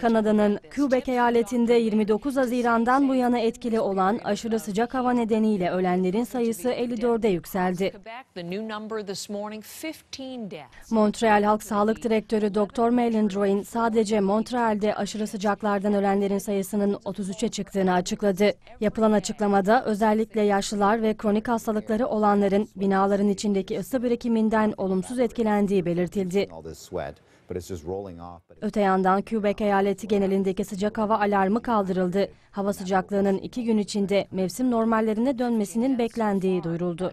Kanada'nın Quebec eyaletinde 29 Haziran'dan bu yana etkili olan aşırı sıcak hava nedeniyle ölenlerin sayısı 54'e yükseldi. Montreal Halk Sağlık Direktörü Dr. Maylin Drouin sadece Montreal'de aşırı sıcaklardan ölenlerin sayısının 33'e çıktığını açıkladı. Yapılan açıklamada özellikle yaşlılar ve kronik hastalıkları olanların binaların içindeki ısı birikiminden olumsuz etkilendiği belirtildi. Öte yandan Quebec eyaleti genelindeki sıcak hava alarmı kaldırıldı. Hava sıcaklığının iki gün içinde mevsim normallerine dönmesinin beklendiği duyuruldu.